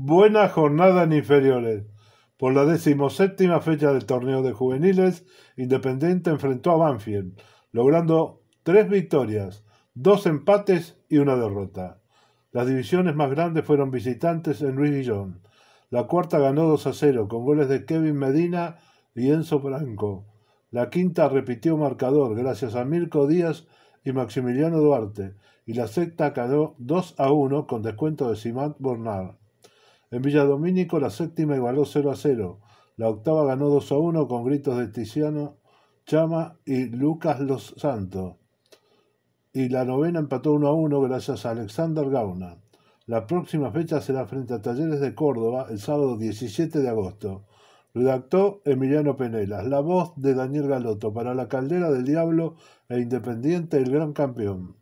buena jornada en inferiores. Por la decimoséptima fecha del torneo de juveniles, Independiente enfrentó a Banfield, logrando tres victorias, dos empates y una derrota. Las divisiones más grandes fueron visitantes en Luis La cuarta ganó 2 a 0 con goles de Kevin Medina y Enzo Blanco. La quinta repitió marcador gracias a Mirko Díaz y Maximiliano Duarte. Y la sexta ganó 2 a 1 con descuento de Simán Bornard. En Villa Dominico la séptima igualó 0 a 0. La octava ganó 2 a 1 con gritos de Tiziano Chama y Lucas Los Santos. Y la novena empató 1 a 1 gracias a Alexander Gauna. La próxima fecha será frente a Talleres de Córdoba el sábado 17 de agosto. Redactó Emiliano Penelas, la voz de Daniel Galoto para la Caldera del Diablo e Independiente el Gran Campeón.